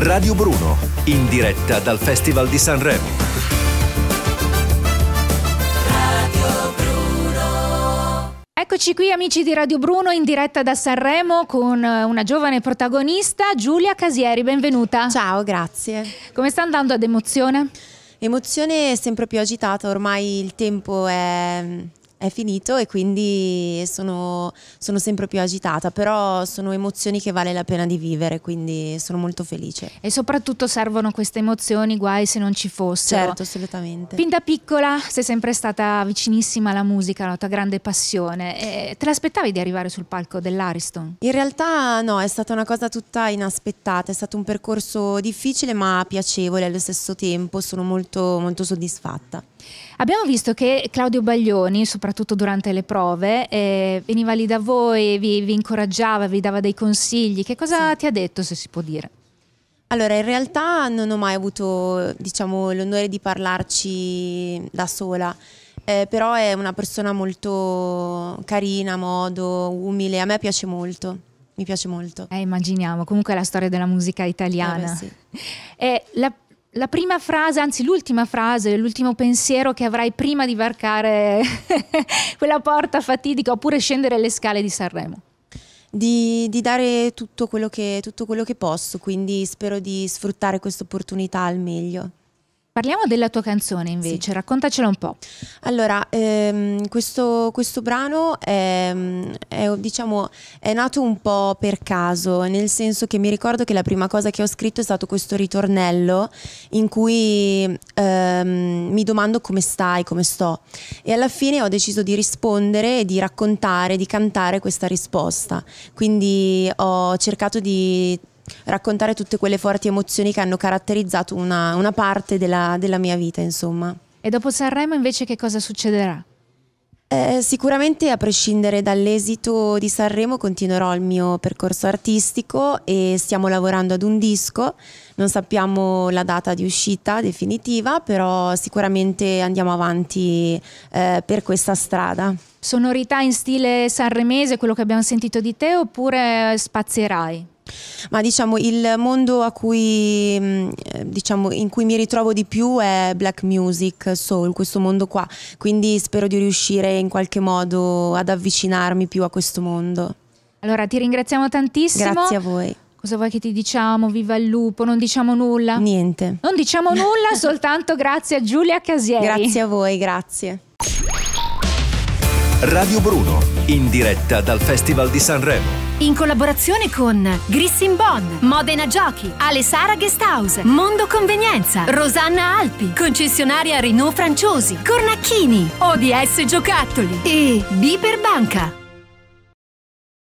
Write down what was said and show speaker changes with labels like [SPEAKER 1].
[SPEAKER 1] Radio Bruno, in diretta dal Festival di Sanremo.
[SPEAKER 2] Eccoci qui amici di Radio Bruno in diretta da Sanremo con eh, una giovane
[SPEAKER 1] protagonista, Giulia Casieri, benvenuta. Ciao, grazie. Come sta andando ad emozione? Emozione sempre più agitata, ormai il tempo è è finito e quindi sono, sono, sempre più agitata, però sono emozioni che vale la pena di vivere, quindi sono molto felice.
[SPEAKER 2] E soprattutto servono queste emozioni, guai se non ci fossero. Certo, assolutamente. Fin da piccola sei sempre stata vicinissima alla musica, la tua grande
[SPEAKER 1] passione.
[SPEAKER 2] E te l'aspettavi di arrivare sul palco
[SPEAKER 1] dell'Ariston? In realtà no, è stata una cosa tutta inaspettata, è stato un percorso difficile ma piacevole allo stesso tempo, sono molto, molto soddisfatta. Abbiamo visto che Claudio Baglioni, soprattutto
[SPEAKER 2] durante le prove, eh, veniva lì da voi, vi, vi, incoraggiava, vi dava dei consigli. Che cosa sì. ti ha detto, se si può dire?
[SPEAKER 1] Allora, in realtà non ho mai avuto diciamo, l'onore di parlarci da sola. Eh, però è una persona molto carina, modo, umile, a me piace molto mi piace molto. Eh, immaginiamo, comunque è la storia della musica italiana. Eh beh, sì. eh, la la prima frase,
[SPEAKER 2] anzi l'ultima frase, l'ultimo pensiero che avrai prima di varcare
[SPEAKER 1] quella porta fatidica oppure scendere le scale di Sanremo? Di, di dare tutto quello, che, tutto quello che posso, quindi spero di sfruttare questa opportunità al meglio. Parliamo della tua canzone invece, sì. raccontacela un po'. Allora, ehm, questo, questo, brano è, è, diciamo, è, nato un po' per caso, nel senso che mi ricordo che la prima cosa che ho scritto è stato questo ritornello in cui ehm, mi domando come stai, come sto. E alla fine ho deciso di rispondere, di raccontare, di cantare questa risposta. Quindi ho cercato di raccontare tutte quelle forti emozioni che hanno caratterizzato una, una parte della, della mia vita, insomma. E dopo Sanremo invece che cosa succederà? Eh, sicuramente a prescindere dall'esito di Sanremo continuerò il mio percorso artistico e stiamo lavorando ad un disco, non sappiamo la data di uscita definitiva, però sicuramente andiamo avanti eh, per questa strada. Sonorità in stile sanremese, quello che abbiamo sentito di te, oppure spazierai? Ma diciamo il mondo a cui, mm, eh, diciamo, in cui mi ritrovo di più è black music, soul, questo mondo qua, quindi spero di riuscire in qualche modo ad avvicinarmi più a questo mondo. Allora ti ringraziamo tantissimo. Grazie a voi.
[SPEAKER 2] Cosa vuoi che ti diciamo? Viva il lupo, non diciamo nulla. Niente. Non diciamo nulla, soltanto grazie a Giulia Casieri. Grazie a voi, grazie.
[SPEAKER 1] Radio Bruno, in diretta dal Festival di Sanremo
[SPEAKER 2] in collaborazione con Grissin Bonn, Modena Giochi, Alessara Guesthouse, Mondo Convenienza, Rosanna Alpi, concessionaria Renault Franciosi, Cornacchini, ODS Giocattoli e Biper Banca.